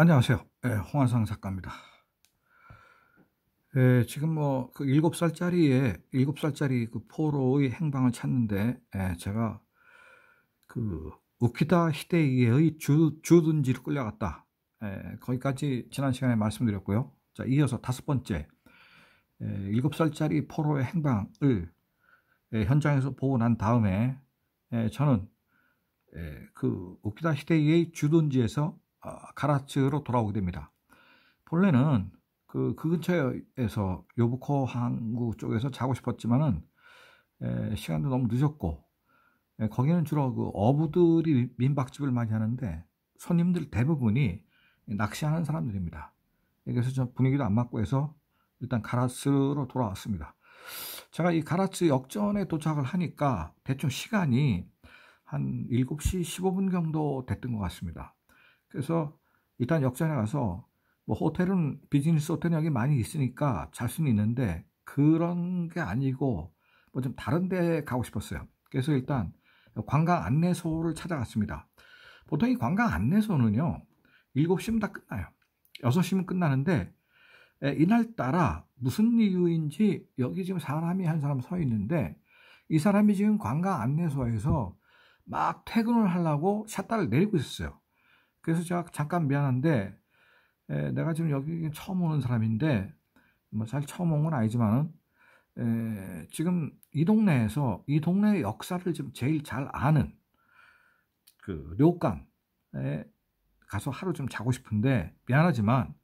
안녕하세요. 예, 홍한상 작가입니다. 예, 지금 뭐, 그 7살짜리의, 7살짜리 그 포로의 행방을 찾는데, 예, 제가 그, 우키다 히데이의 주, 주둔지로 끌려갔다. 예, 거기까지 지난 시간에 말씀드렸고요. 자, 이어서 다섯 번째, 예, 7살짜리 포로의 행방을 예, 현장에서 보고 난 다음에, 예, 저는 예, 그 우키다 히데이의 주둔지에서 어, 가라츠로 돌아오게 됩니다. 본래는 그, 그 근처에서 요부코 항구 쪽에서 자고 싶었지만은 에, 시간도 너무 늦었고 에, 거기는 주로 그 어부들이 민박집을 많이 하는데 손님들 대부분이 낚시하는 사람들입니다. 그래서 좀 분위기도 안 맞고 해서 일단 가라츠로 돌아왔습니다. 제가 이 가라츠 역전에 도착을 하니까 대충 시간이 한 7시 15분 정도 됐던 것 같습니다. 그래서 일단 역전에 가서 뭐 호텔은 비즈니스 호텔 여기 많이 있으니까 잘 수는 있는데 그런 게 아니고 뭐 좀 다른 데 가고 싶었어요. 그래서 일단 관광 안내소를 찾아갔습니다. 보통 이 관광 안내소는요. 7시면 다 끝나요. 6시면 끝나는데 이날따라 무슨 이유인지 여기 지금 사람이 한 사람 서 있는데 이 사람이 지금 관광 안내소에서 막 퇴근을 하려고 샷다를 내리고 있었어요. 그래서 제가 잠깐 미안한데 에, 내가 지금 여기 처음 오는 사람인데 뭐 사실 처음 온 건 아니지만은 에, 지금 이 동네에서 이 동네의 역사를 지금 제일 잘 아는 그 료칸에 가서 하루 좀 자고 싶은데 미안하지만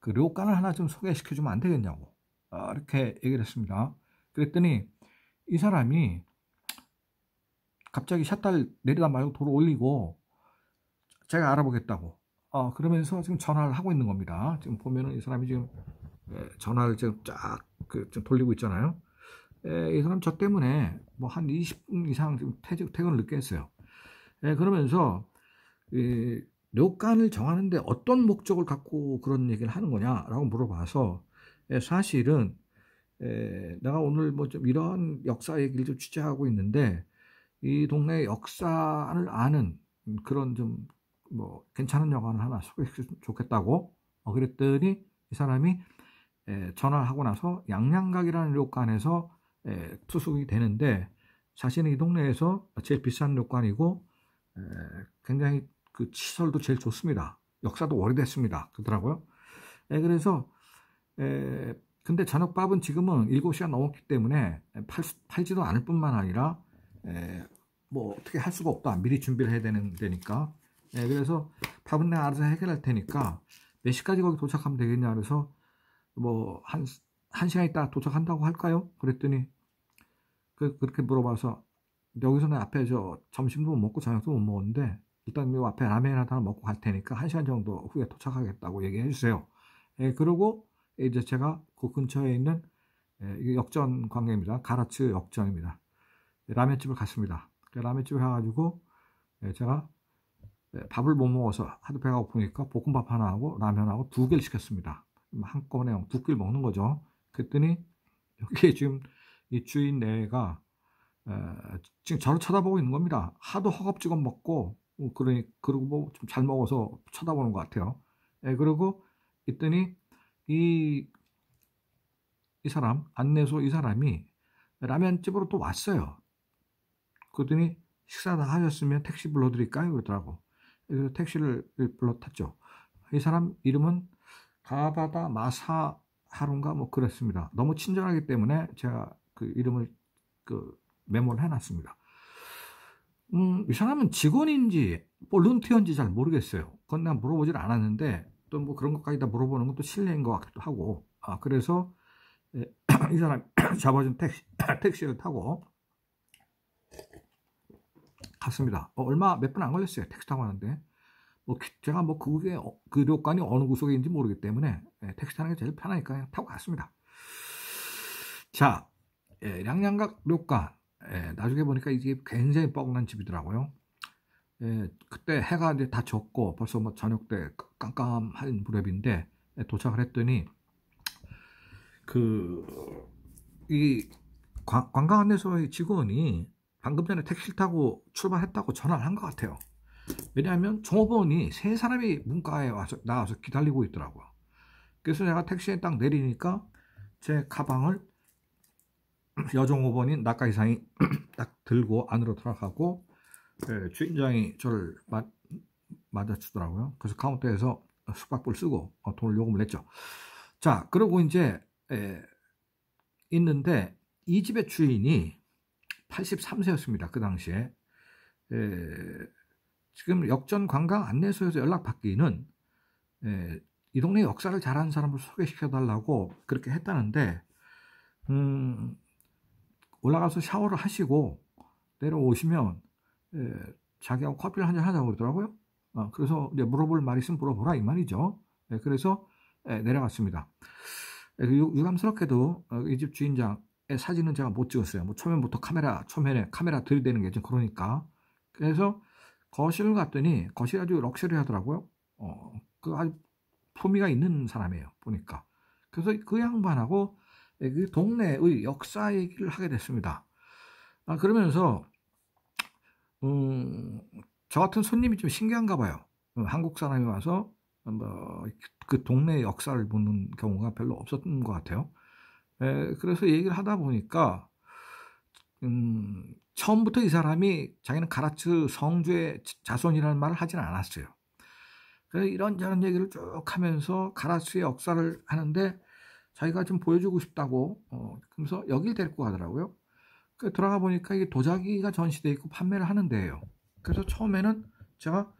그 료칸을 하나 좀 소개시켜 주면 안 되겠냐고 아, 이렇게 얘기를 했습니다. 그랬더니 이 사람이 갑자기 샷달 내리다 말고 도로 올리고 제가 알아보겠다고. 어, 그러면서 지금 전화를 하고 있는 겁니다. 지금 보면은 이 사람이 지금 예, 전화를 지금 쫙 그, 지금 돌리고 있잖아요. 에, 예, 이 사람 저 때문에 뭐 한 20분 이상 지금 퇴직, 퇴근을 늦게 했어요. 에, 예, 그러면서, 이, 료간을 정하는데 어떤 목적을 갖고 그런 얘기를 하는 거냐라고 물어봐서, 에, 사실은, 에, 내가 오늘 뭐 좀 이런 역사 얘기를 좀 취재하고 있는데, 이 동네의 역사를 아는 그런 좀뭐 괜찮은 영화를 하나 소개했으면 좋겠다고 어, 그랬더니 이 사람이 에, 전화를 하고 나서 양양각이라는旅관에서 에, 투숙이 되는데 자신이 이 동네에서 제일 비싼旅관이고 에, 굉장히 그 시설도 제일 좋습니다. 역사도 오래됐습니다. 그러더라고요. 에, 그래서 에, 근데 저녁밥은 지금은 7시가 넘었기 때문에 팔, 팔지도 않을 뿐만 아니라 에, 뭐 어떻게 할 수가 없다. 미리 준비를 해야 되는 데니까 네, 그래서 밥은 내가 알아서 해결할 테니까 몇 시까지 거기 도착하면 되겠냐 그래서 뭐 한 한 시간 있다 도착한다고 할까요? 그랬더니 그, 그렇게 물어봐서 여기서는 앞에 저 점심도 못 먹고 저녁도 못 먹었는데 일단 요 앞에 라면 하나 먹고 갈 테니까 한 시간 정도 후에 도착하겠다고 얘기해 주세요. 예, 그리고 이제 제가 그 근처에 있는 예, 역전 관계입니다. 가라츠 역전입니다. 예, 라면집을 갔습니다. 그 라면집을 가가지고 예, 제가 네, 밥을 못 먹어서 하도 배가 고프니까 볶음밥 하나하고 라면하고 두 개를 시켰습니다. 한꺼번에 두 끼를 먹는 거죠. 그랬더니 여기에 지금 이 주인 내가 지금 저를 쳐다보고 있는 겁니다. 하도 허겁지겁 먹고 어, 그러니 그리고 뭐좀잘 먹어서 쳐다보는 것 같아요. 에, 예, 그리고 있더니 이, 이 사람 안내소 이 사람이 라면집으로 또 왔어요. 그랬더니 식사 다 하셨으면 택시 불러드릴까요? 그러더라고. 그 택시를 불러 탔죠. 이 사람 이름은 가바다 마사 하룬가 뭐 그랬습니다. 너무 친절하기 때문에 제가 그 이름을 그 메모를 해놨습니다. 음, 이 사람은 직원인지 볼런티어인지 잘 모르겠어요. 그건 내가 물어보질 않았는데 또 뭐 그런 것까지 다 물어보는 것도 실례인 것 같기도 하고 아 그래서 예, 이 사람 잡아준 택시, 택시를 타고 갔습니다. 어, 얼마 몇 분 안 걸렸어요. 택시 타고 가는데. 뭐 그, 제가 뭐 그게 어, 그료관이 어느 구석인지 모르기 때문에 예, 택시 타는 게 제일 편하니까 그냥 타고 갔습니다. 자, 예, 양양각 료관. 예, 나중에 보니까 이게 굉장히 뻐난 집이더라고요. 예, 그때 해가 이제 다 졌고 벌써 뭐 저녁 때 깜깜한 무렵인데 예, 도착을 했더니 그 이 관광안내소의 직원이 방금 전에 택시 타고 출발했다고 전화를 한 것 같아요. 왜냐하면 종업원이 세 사람이 문과에 와서, 나와서 기다리고 있더라고요. 그래서 제가 택시에 딱 내리니까 제 가방을 여종업원인 낙하이상이 딱 들고 안으로 들어가고 예, 주인장이 저를 맞, 맞아주더라고요. 그래서 카운터에서 숙박불 쓰고 어, 돈을 요금을 냈죠. 자, 그리고 이제 예, 있는데 이 집의 주인이 83세였습니다. 그 당시에. 에, 예, 지금 역전 관광 안내소에서 연락받기는 에, 예, 이 동네 역사를 잘하는 사람을 소개시켜달라고 그렇게 했다는데 음, 올라가서 샤워를 하시고 내려오시면 에, 예, 자기하고 커피를 한잔 하자고 그러더라고요. 어, 그래서 이제 물어볼 말 있으면 물어보라 이 말이죠. 에, 그래서 내려갔습니다. 그 유, 감스럽게도 어, 이집 주인장 예, 사진은 제가 못 찍었어요. 뭐 초면부터 카메라, 초면에 카메라 들이대는 게 좀 그러니까. 그래서 거실을 갔더니 거실 아주 럭셔리 하더라고요. 어, 그 아주 품위가 있는 사람이에요. 보니까. 그래서 그 양반하고 그 동네의 역사 얘기를 하게 됐습니다. 아, 그러면서, 음, 저 같은 손님이 좀 신기한가 봐요. 음, 한국 사람이 와서 뭐그 동네 의 역사를 묻는 경우가 별로 없었던 것 같아요. 에, 예, 그래서 얘기를 하다 보니까 음, 처음부터 이 사람이 자기는 가라츠 성주의 자손이라는 말을 하진 않았어요. 그래서 이런저런 얘기를 쭉 하면서 가라츠의 역사를 하는데 자기가 좀 보여주고 싶다고 어, 그래서 여길 데리고 가더라고요. 그 들어가 보니까 이게 도자기가 전시되어 있고 판매를 하는데요. 그래서 처음에는 제가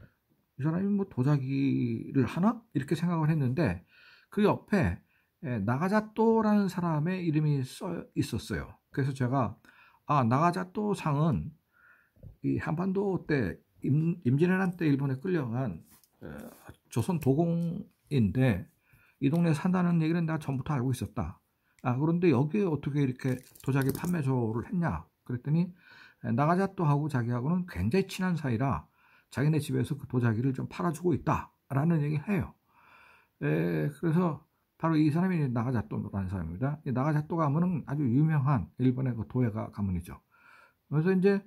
이 사람이 뭐 도자기를 하나 이렇게 생각을 했는데 그 옆에 예, 나가자또라는 사람의 이름이 써 있었어요. 그래서 제가 아 나가자또 상은 이 한반도 때 임, 진왜란때 일본에 끌려간 예, 조선 도공인데 이 동네에 산다는 얘기는 내가 전부터 알고 있었다. 아 그런데 여기에 어떻게 이렇게 도자기 판매소를 했냐? 그랬더니 예, 나가자또하고 자기하고는 굉장히 친한 사이라 자기네 집에서 그 도자기를 좀 팔아주고 있다라는 얘기를 해요. 예, 그래서 바로 이 사람이 나가자또라는 사람입니다. 나가자또 가문은 아주 유명한 일본의 그 도예가 가문이죠. 그래서 이제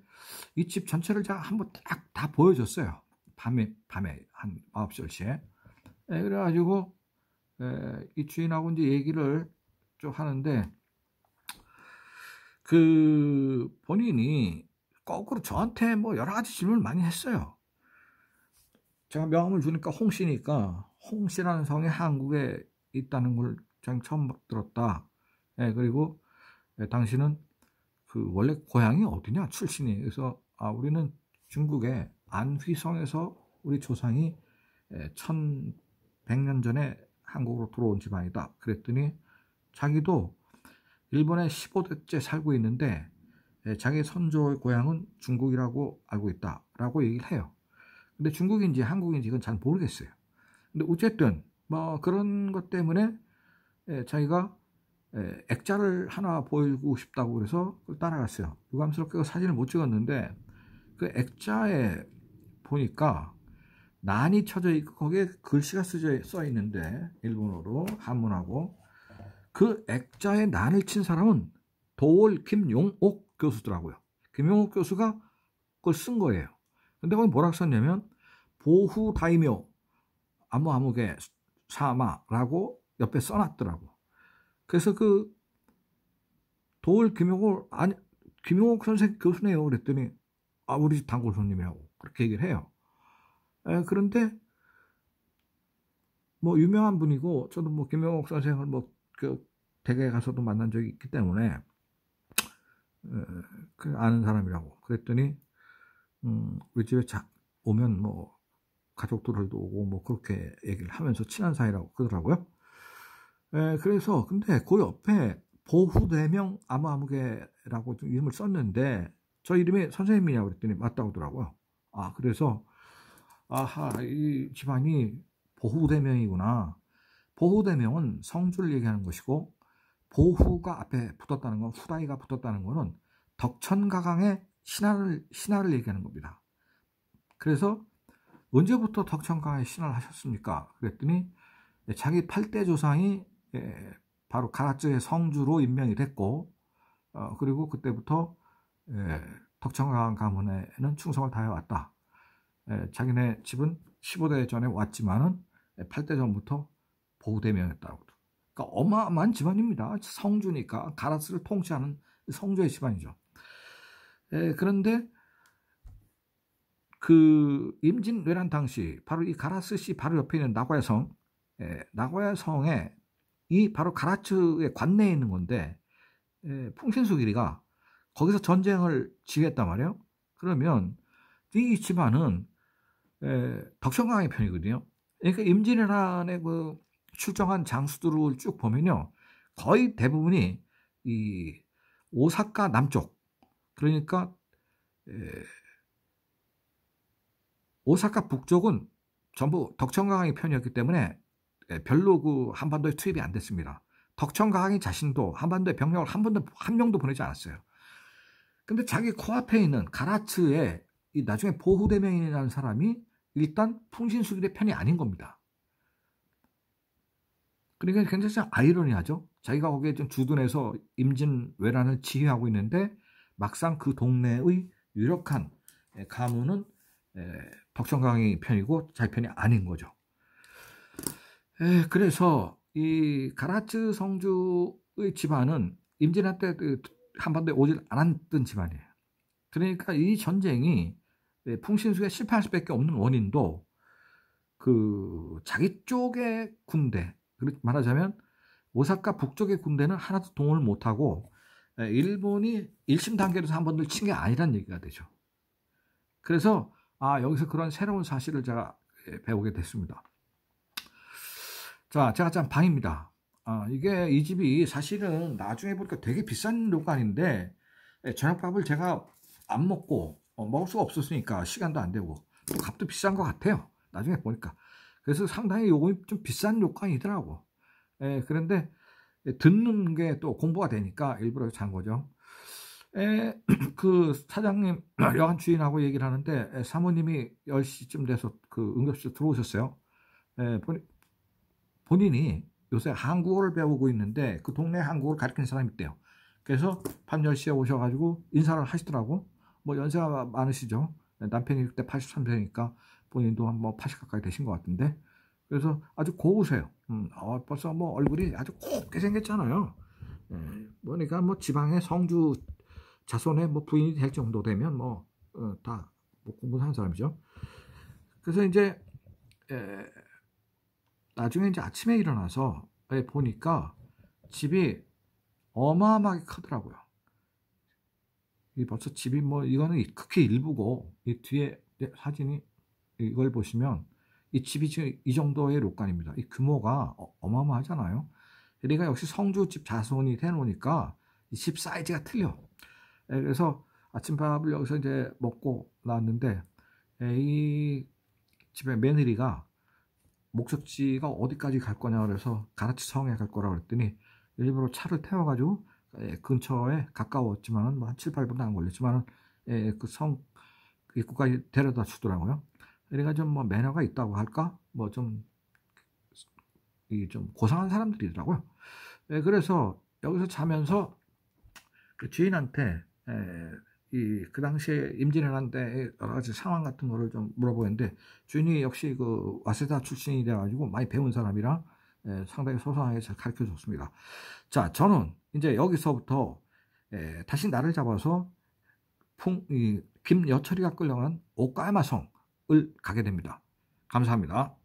이 집 전체를 제가 한번 딱 다 보여줬어요. 밤에, 밤에 한 9시, 10시에. 예, 그래가지고, 예, 이 주인하고 이제 얘기를 좀 하는데, 그, 본인이 거꾸로 저한테 뭐 여러 가지 질문을 많이 했어요. 제가 명함을 주니까 홍씨니까, 홍씨라는 성이 한국에 있다는 걸 처음 들었다. 예, 그리고 예, 당신은 그 원래 고향이 어디냐 출신이 그래서 아 우리는 중국의 안휘성에서 우리 조상이 예, 1100년 전에 한국으로 들어온 집안이다. 그랬더니 자기도 일본에 15대째 살고 있는데 예, 자기 선조의 고향은 중국이라고 알고 있다라고 얘기를 해요. 근데 중국인지 한국인지 이건 잘 모르겠어요. 근데 어쨌든 뭐 그런 것 때문에 예, 자기가 예, 액자를 하나 보여주고 싶다고 그래서 따라갔어요. 유감스럽게 사진을 못 찍었는데 그 액자에 보니까 난이 쳐져 있고 거기에 글씨가 쓰여 써 있는데 일본어로 한문하고 그 액자에 난을 친 사람은 도월 김용옥 교수더라고요. 김용옥 교수가 그걸 쓴 거예요. 근데 거기 뭐라고 썼냐면 보후 다이묘 암무암흑의 사마라고 옆에 써놨더라고. 그래서 그 도울 김용옥 아니 김용호 선생 교수네요. 그랬더니 아 우리 집 단골 손님이라고 그렇게 얘기를 해요. 에, 예, 그런데 뭐 유명한 분이고 저도 뭐 김용옥 선생을 뭐그 대게 가서도 만난 적이 있기 때문에 예, 그 아는 사람이라고 그랬더니 음, 우리 집에 자, 오면 뭐 가족들도 오고 뭐 그렇게 얘기를 하면서 친한 사이라고 그러더라고요. 에, 그래서 근데 그 옆에 보후대명 암무암무개라고 이름을 썼는데 저 이름이 선생님이냐고 그랬더니 맞다고 하더라고요. 아 그래서 아하 이 집안이 보후대명이구나. 보후대명은 성주를 얘기하는 것이고 보후가 앞에 붙었다는 건 후다이가 붙었다는 거는 덕천가강의 신화를 신화를 얘기하는 겁니다. 그래서 언제부터 덕천강에 신화를 하셨습니까? 그랬더니 네, 자기 8대 조상이 예, 바로 가라쯔의 성주로 임명이 됐고 어, 그리고 그때부터 예, 덕천강 가문에는 충성을 다해왔다. 예, 자기네 집은 15대 전에 왔지만은 8대 전부터 보호대명했다고. 그러니까 어마어마한 집안입니다. 성주니까 가라스를 통치하는 성주의 집안이죠. 그런데 그 임진왜란 당시 바로 이 가라스 시 바로 옆에 있는 나고야성, 예, 나고야성에 이 바로 가라츠의 관내에 있는 건데 예, 풍신수 길이가 거기서 전쟁을 지겠단 말이에요. 그러면 이 집안은 예, 덕성강의 편이거든요. 그러니까 임진왜란의 그 출정한 장수들을 쭉 보면요, 거의 대부분이 이 오사카 남쪽 그러니까 예, 오사카 북쪽은 전부 덕천강의 편이었기 때문에 예, 별로 그 한반도에 투입이 안 됐습니다. 덕천강이 자신도 한반도에 병력을 한 번도 한 명도 보내지 않았어요. 근데 자기 코앞에 있는 가라츠에 나중에 보호대명인이라는 사람이 일단 풍신수길의 편이 아닌 겁니다. 그러니까 굉장히 아이러니하죠. 자기가 거기에 좀 주둔해서 임진왜란을 지휘하고 있는데 막상 그 동네의 유력한 예, 가문은 예, 박성광이 편이고 자기 편이 아닌 거죠. 에, 예, 그래서 이 가라츠 성주의 집안은 임진한 때 그 한반도에 오질 않았던 집안이에요. 그러니까 이 전쟁이 예, 풍신수에 실패할 수밖에 없는 원인도 그 자기 쪽의 군대, 말하자면 오사카 북쪽의 군대는 하나도 동원을 못하고 일본이 1심 단계로서 한 번도 친 게 아니란 얘기가 되죠. 그래서 아, 여기서 그런 새로운 사실을 제가 예, 배우게 됐습니다. 자, 제가 짠 방입니다. 아, 이게 이 집이 사실은 나중에 보니까 되게 비싼旅館인데 예, 저녁밥을 제가 안 먹고 어, 먹을 수가 없었으니까 시간도 안 되고 값도 비싼 것 같아요. 나중에 보니까 그래서 상당히 요금이 좀 비싼 요관이더라고. 예, 그런데 예, 듣는 게 또 공부가 되니까 일부러 잔 거죠. 에, 그 사장님, 여관 주인하고 얘기를 하는데 에, 사모님이 10시쯤 돼서 그 응급실 들어오셨어요. 에, 본, 본인이 요새 한국어를 배우고 있는데 그 동네 한국어를 가르치는 사람이 있대요. 그래서 밤 10시에 오셔가지고 인사를 하시더라고. 뭐 연세가 많으시죠. 남편이 그때 83세니까 본인도 한뭐80 가까이 되신 것 같은데. 그래서 아주 고우세요. 음, 어, 벌써 뭐 얼굴이 아주 곱게 생겼잖아요. 음, 보니까 그러니까 뭐 지방의 성주 자손의 뭐 부인이 될 정도 되면 뭐다뭐 어, 뭐 공부하는 사람이죠. 그래서 이제 에, 나중에 이제 아침에 일어나서 보니까 집이 어마어마하게 크더라고요. 이 벌써 집이 뭐 이거는 크게 일부고 이 뒤에 사진이 이걸 보시면 이 집이 지금 이 정도의 롯간입니다. 이 규모가 어, 어마어마하잖아요. 그러니까 역시 성주집 자손이 되놓으니까 이집 사이즈가 틀려. 예, 그래서 아침밥을 여기서 이제 먹고 나왔는데 예, 이 집에 며느리가 목적지가 어디까지 갈 거냐 그래서 가라치 성에 갈 거라고 그랬더니 일부러 차를 태워가지고 예, 근처에 가까웠지만 뭐한 7, 8분 도안걸렸지만 그성 그 입구까지 데려다 주더라고요. 그러니까 좀뭐 매너가 있다고 할까? 뭐좀 이좀 좀 고상한 사람들이더라고요. 그래서 여기서 자면서 그 주인한테 예, 이 그 당시에 임진왜란 때 여러 가지 상황 같은 거를 좀 물어보는데 주인이 역시 그 와세다 출신이 돼가지고 많이 배운 사람이라 에, 예, 상당히 소상하게 잘 가르쳐 줬습니다. 자, 저는 이제 여기서부터 에, 예, 다시 나를 잡아서 풍, 이, 김여철이가 끌려간 오까야마성을 가게 됩니다. 감사합니다.